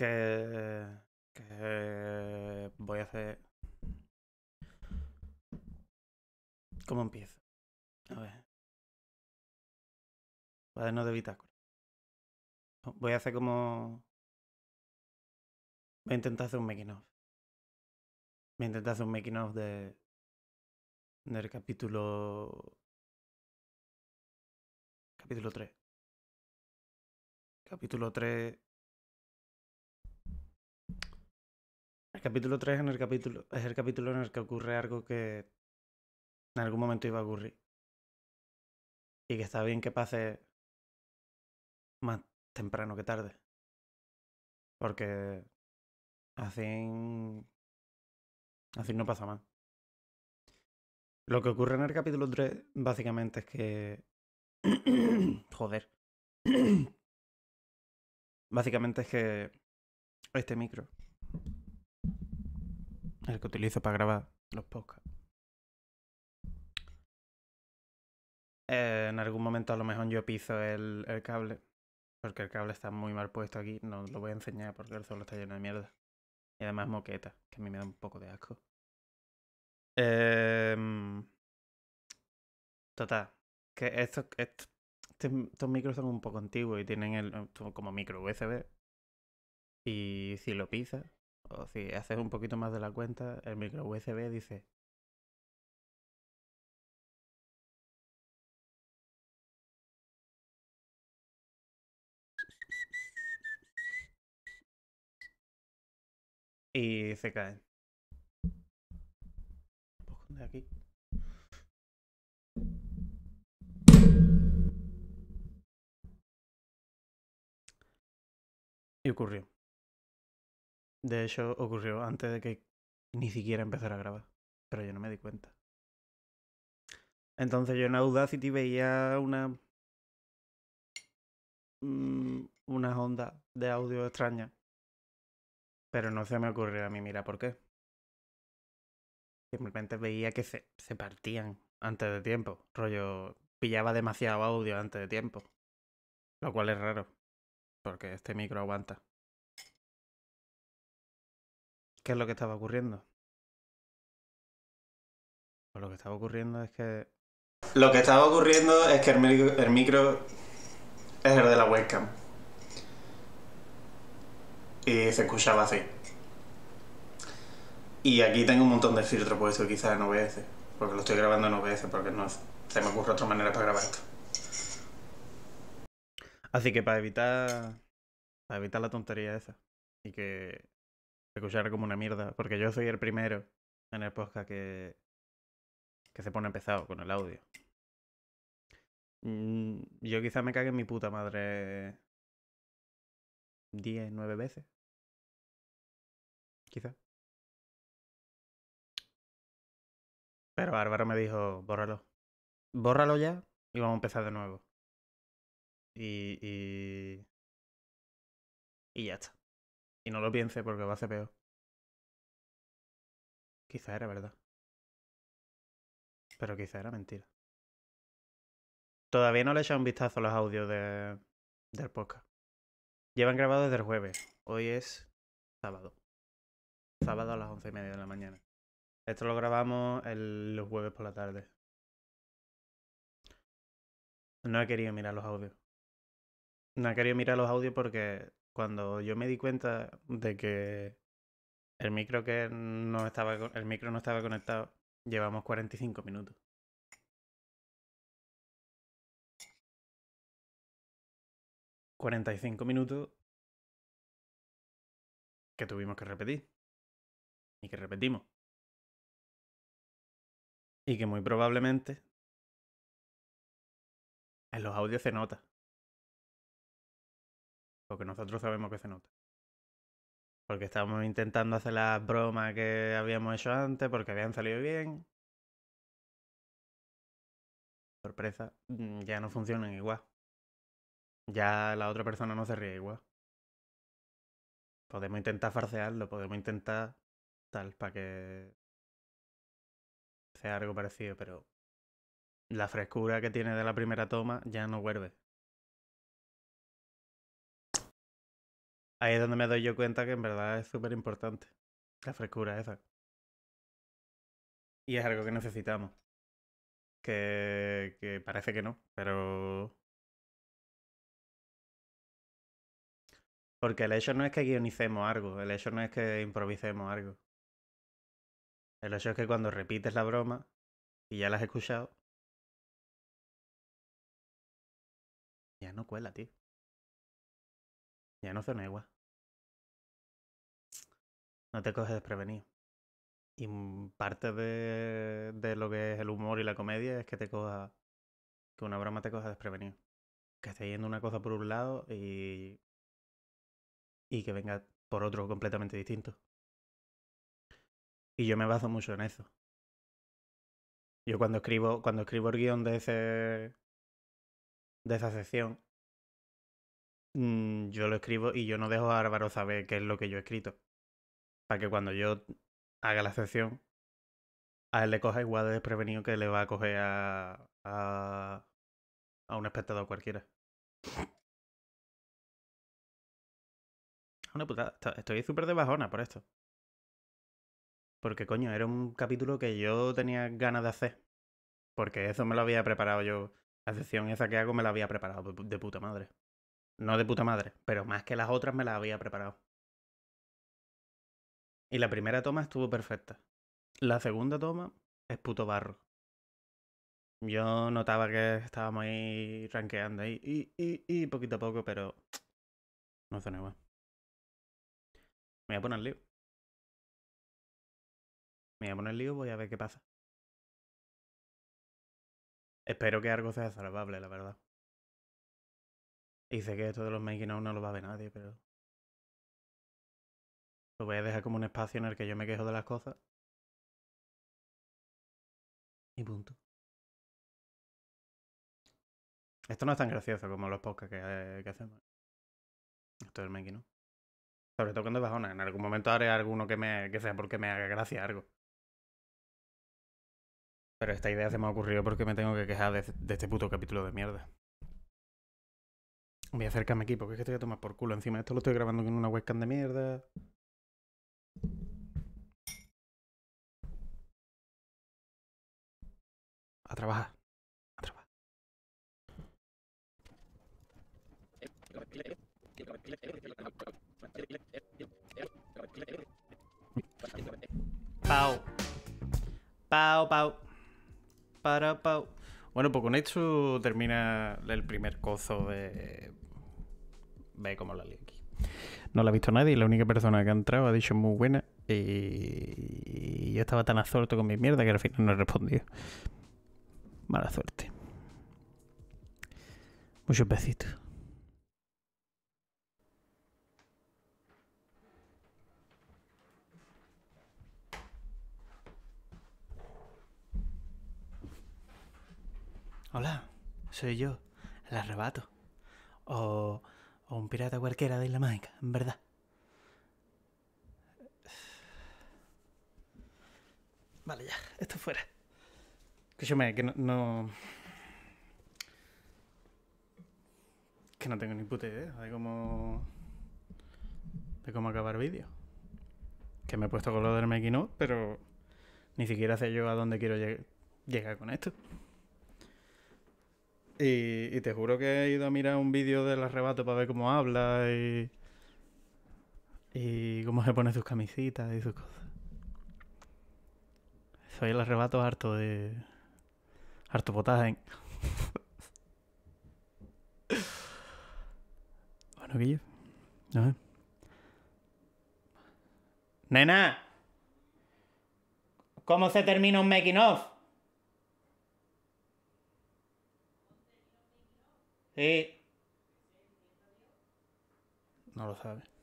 que, voy a hacer... ¿Cómo empiezo? A ver. no de bitácora. Voy a hacer como... Voy a intentar hacer un making of. Voy a intentar hacer un making of de... del capítulo... Capítulo 3. Capítulo 3 El capítulo 3 en el capítulo, es el capítulo en el que ocurre algo que en algún momento iba a ocurrir. Y que está bien que pase más temprano que tarde. Porque así, así no pasa mal. Lo que ocurre en el capítulo 3 básicamente es que... Joder. básicamente es que... Este micro el que utilizo para grabar los podcasts. Eh, en algún momento a lo mejor yo piso el, cable, porque el cable está muy mal puesto aquí, no lo voy a enseñar porque el suelo está lleno de mierda. Y además moqueta, que a mí me da un poco de asco. Em, total, que estos, estos, micros son un poco antiguos y tienen el, como micro USB. Y si lo pisas, o si haces un poquito más de la cuenta, el micro USB dice y se caen. De aquí. Y ocurrió. De hecho, ocurrió antes de que ni siquiera empezara a grabar, pero yo no me di cuenta. Entonces yo en Audacity veía una mm, una onda de audio extraña, pero no se me ocurrió a mí mira por qué. Simplemente veía que se, se partían antes de tiempo, rollo pillaba demasiado audio antes de tiempo, lo cual es raro, porque este micro aguanta es lo que estaba ocurriendo? Pues lo que estaba ocurriendo es que. Lo que estaba ocurriendo es que el micro, es el de la webcam. Y se escuchaba así. Y aquí tengo un montón de filtros eso quizás en OBS. Porque lo estoy grabando en OBS, porque no se me ocurre otra manera para grabar esto. Así que para evitar. Para evitar la tontería esa. Y que escuchar como una mierda, porque yo soy el primero en el podcast que, que se pone empezado con el audio. Mm, yo quizá me cague en mi puta madre 10, 9 veces. Quizá. Pero Álvaro me dijo, bórralo. Bórralo ya y vamos a empezar de nuevo. Y, y... Y ya está. Y no lo piense porque va a ser peor. Quizá era verdad. Pero quizá era mentira. Todavía no le he echado un vistazo a los audios de, del podcast. Llevan grabados desde el jueves. Hoy es sábado. Sábado a las once y media de la mañana. Esto lo grabamos el, los jueves por la tarde. No he querido mirar los audios. No he querido mirar los audios porque cuando yo me di cuenta de que el micro que no estaba el micro no estaba conectado, llevamos 45 minutos. ...45 minutos... ...que tuvimos que repetir... ...y que repetimos... ...y que muy probablemente... ...en los audios se nota... Porque nosotros sabemos que se nota. Porque estábamos intentando hacer las bromas que habíamos hecho antes, porque habían salido bien. Sorpresa, mm, ya no funcionan igual. Ya la otra persona no se ríe igual. Podemos intentar farsearlo, podemos intentar tal, para que sea algo parecido, pero la frescura que tiene de la primera toma ya no vuelve. Ahí es donde me doy yo cuenta que en verdad es súper importante la frescura esa. Y es algo que necesitamos. Que, parece que no, pero... Porque el hecho no es que guionicemos algo, el hecho no es que improvisemos algo. El hecho es que cuando repites la broma y ya la has escuchado, ya no cuela, tío. Ya no suena igual. No te coges desprevenido. Y parte de, de lo que es el humor y la comedia es que te coja. que una broma te coja desprevenido. Que esté yendo una cosa por un lado y. y que venga por otro completamente distinto. Y yo me baso mucho en eso. Yo cuando escribo, cuando escribo el guión de ese. de esa sección. Mm, yo lo escribo y yo no dejo a Álvaro saber qué es lo que yo he escrito. Para que cuando yo haga la sesión, a él le coja igual de desprevenido que le va a coger a, a, a un espectador cualquiera. Una putada. Estoy súper de bajona por esto. Porque, coño, era un capítulo que yo tenía ganas de hacer. Porque eso me lo había preparado yo. La sesión esa que hago me la había preparado de puta madre. No de puta madre, pero más que las otras me las había preparado. Y la primera toma estuvo perfecta. La segunda toma es puto barro. Yo notaba que estábamos ahí ranqueando ahí, y, poquito a poco, pero no suena igual. Me voy a poner lío. Me voy a poner lío, voy a ver qué pasa. Espero que algo sea salvable, la verdad. Dice que esto de los making no lo va a ver nadie, pero. Lo voy a dejar como un espacio en el que yo me quejo de las cosas. Y punto. Esto no es tan gracioso como los podcasts que, eh, hacemos. Esto del making no Sobre todo cuando bajona. En algún momento haré alguno que, me, que sea porque me haga gracia algo. Pero esta idea se me ha ocurrido porque me tengo que quejar de este puto capítulo de mierda. Voy a acercarme aquí porque es que estoy a tomar por culo. Encima esto lo estoy grabando con una webcam de mierda. A trabajar. A trabajar. Pau. Pau, pau. Para, pau. Bueno, pues con esto termina el primer cozo de ve cómo la lío aquí. No la ha visto nadie, la única persona que ha entrado ha dicho muy buena y yo estaba tan absorto con mi mierda que al final no he respondido. Mala suerte. Muchos besitos. Hola, soy yo, el arrebato. O... O un pirata cualquiera de Isla Mágica, en verdad. Vale, ya, esto fuera. Que yo me... que no, no... Que no tengo ni puta idea de cómo... De cómo acabar vídeo. Que me he puesto con lo del making pero... Ni siquiera sé yo a dónde quiero llegar con esto. Y, te juro que he ido a mirar un vídeo del arrebato para ver cómo habla y. Y cómo se pone sus camisitas y sus cosas. Soy el arrebato harto de. harto potaje. bueno, Guille. no ver. ¡Nena! ¿Cómo se termina un making off? Eh, no lo sabe.